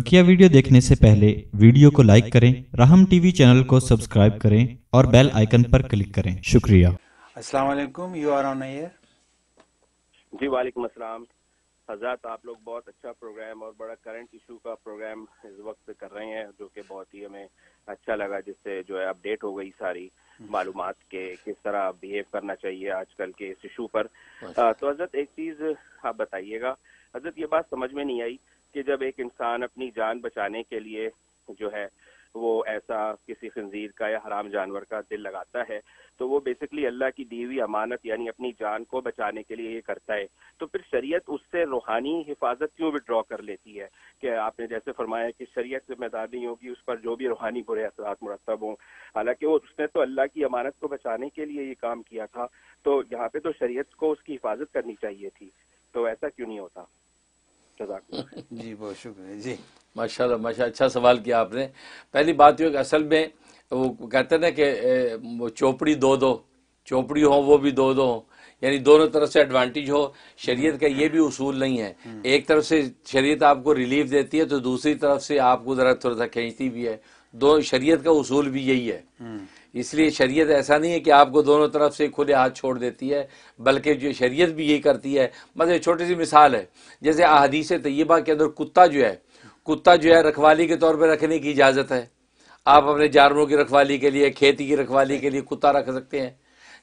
बकिया वीडियो देखने से पहले वीडियो को लाइक करें राहम टीवी चैनल को सब्सक्राइब करें और बेल आइकन पर क्लिक करें शुक्रिया अस्सलाम वालेकुम यू आर ऑन एयर जी वालेकुम अस्सलाम हजरत आप लोग बहुत अच्छा प्रोग्राम और बड़ा करंट इशू का प्रोग्राम इस वक्त कर रहे हैं जो कि बहुत ही हमें अच्छा लगा जिससे जो है अपडेट हो गई सारी मालूम के किस तरह बिहेव करना चाहिए आजकल के इस इशू पर तो हजरत एक चीज आप बताइएगा हजरत ये बात समझ में नहीं आई कि जब एक इंसान अपनी जान बचाने के लिए जो है वो ऐसा किसी खंजीर का या हराम जानवर का दिल लगाता है तो वो बेसिकली अल्लाह की दी हुई अमानत यानी अपनी जान को बचाने के लिए ये करता है तो फिर शरीयत उससे रूहानी हिफाजत क्यों विड्रॉ कर लेती है कि आपने जैसे फरमाया कि शरीयत जिम्मेदार नहीं होगी उस पर जो भी रूहानी बुरे असरात मुरतब हों हालांकि वो उसने तो अल्लाह की अमानत को बचाने के लिए ये काम किया था तो यहाँ पे तो शरीय को उसकी हिफाजत करनी चाहिए थी तो ऐसा क्यों नहीं होता जी बहुत शुक्रिया जी माशा माशा अच्छा सवाल किया आपने पहली बात यह असल में वो कहते ना कि वो चोपड़ी दो दो चोपड़ी हो वो भी दो दो हो यानी दोनों तरफ से एडवांटेज हो शरीयत का ये भी उसूल नहीं है हम्म। एक तरफ से शरीयत आपको रिलीफ देती है तो दूसरी तरफ से आपको ज़रा थोड़ा सा खींचती भी है दो शरीयत का उसूल भी यही है हम्म। इसलिए शरीयत ऐसा नहीं है कि आपको दोनों तरफ से खुले हाथ छोड़ देती है बल्कि जो शरीयत भी यही करती है मतलब छोटी सी मिसाल है जैसे अहदीस तय्यबा के अंदर कुत्ता जो है कुत्ता जो है रखवाली के तौर पर रखने की इजाज़त है आप अपने जानवरों की रखवाली के लिए खेती की रखवाली के लिए कुत्ता रख सकते हैं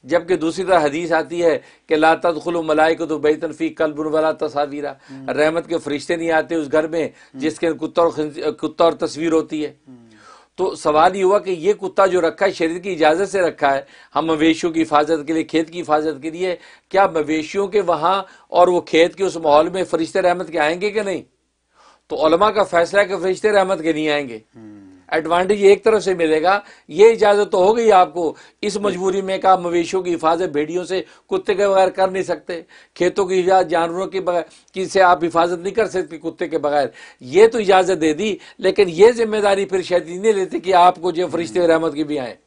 जबकि दूसरी तरह हदीस आती है कि लातद खुलो मलाई को तो बेतनफी कलबुन वाला तस्वीरा हम्म। रहमत के फरिश्ते नहीं आते उस घर में जिसके कुत्ता और कुत्ता और तस्वीर होती है हम्म। तो सवाल ये हुआ कि ये कुत्ता जो रखा है शरीर की इजाज़त से रखा है हम मवेशियों की हिफाजत के लिए खेत की हिफाजत के लिए क्या मवेशियों के वहां और वो खेत के उस माहौल में फरिश्ते रहमत के आएंगे कि नहीं तो का फैसला है कि फरिश्ते रहमत के नहीं आएंगे हम्म। एडवांटेज एक तरफ से मिलेगा ये इजाज़त तो हो गई आपको इस मजबूरी में कहा मवेशियों की हिफाजत भेड़ियों से कुत्ते के बगैर कर नहीं सकते खेतों की इजाज़त जानवरों के बगैर की से आप हिफाजत नहीं कर सकते कुत्ते के बगैर ये तो इजाज़त दे दी लेकिन ये जिम्मेदारी फिर शायद नहीं लेते कि आपको जो फरिश्ते रहमत की भी आएँ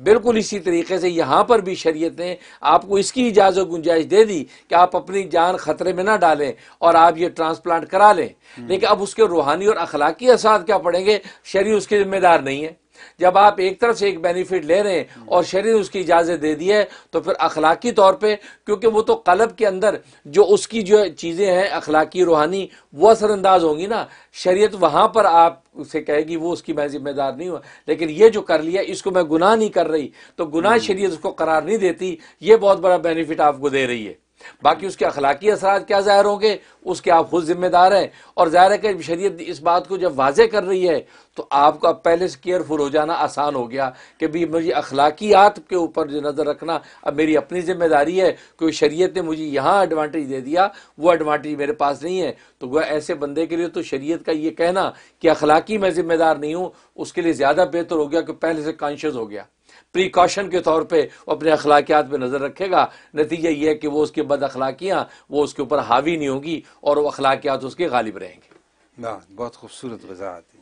बिल्कुल इसी तरीके से यहाँ पर भी शरीयत ने आपको इसकी इजाज़त गुंजाइश दे दी कि आप अपनी जान ख़तरे में ना डालें और आप ये ट्रांसप्लांट करा लें हम्म। लेकिन अब उसके रूहानी और अखलाकी असाद क्या पड़ेंगे शरीय उसके जिम्मेदार नहीं है जब आप एक तरफ से एक बेनिफिट ले रहे हैं और शरीर उसकी इजाज़त दे दी है तो फिर अखलाकी तौर पे क्योंकि वो तो कलब के अंदर जो उसकी जो चीज़ें हैं अखलाकी रूहानी वो असरअंदाज होंगी ना शरीयत वहां पर आप उसे कहेगी वो उसकी मैं जिम्मेदार नहीं हुआ लेकिन ये जो कर लिया इसको मैं गुनाह नहीं कर रही तो गुनाह हम्म। शरीयत उसको करार नहीं देती ये बहुत बड़ा बेनिफिट आपको दे रही है बाकी उसके अखलाकी असरा क्या ज़ाहिर होंगे उसके आप खुद जिम्मेदार हैं और ज़ाहिर है कि शरीयत इस बात को जब वाजे कर रही है तो आपको अब पहले से केयरफुल हो जाना आसान हो गया कि भाई मुझे अखलाकियात के ऊपर जो नज़र रखना अब मेरी अपनी जिम्मेदारी है क्योंकि शरीयत ने मुझे यहाँ एडवांटेज दे दिया वो एडवांटेज मेरे पास नहीं है तो वह ऐसे बंदे के लिए तो शरीयत का ये कहना कि अखलाकी मैं ज़िम्मेदार नहीं हूँ उसके लिए ज़्यादा बेहतर हो गया कि पहले से कॉन्शियस हो गया प्रिकॉशन के तौर पर अपने अखलाकियात पर नज़र रखेगा नतीजा ये है कि वो उसके बद अखलाकियाँ वो उसके ऊपर हावी नहीं होंगी और वो अखलाकियात उसके गालिब रहेंगे ना बहुत खूबसूरत वजाहत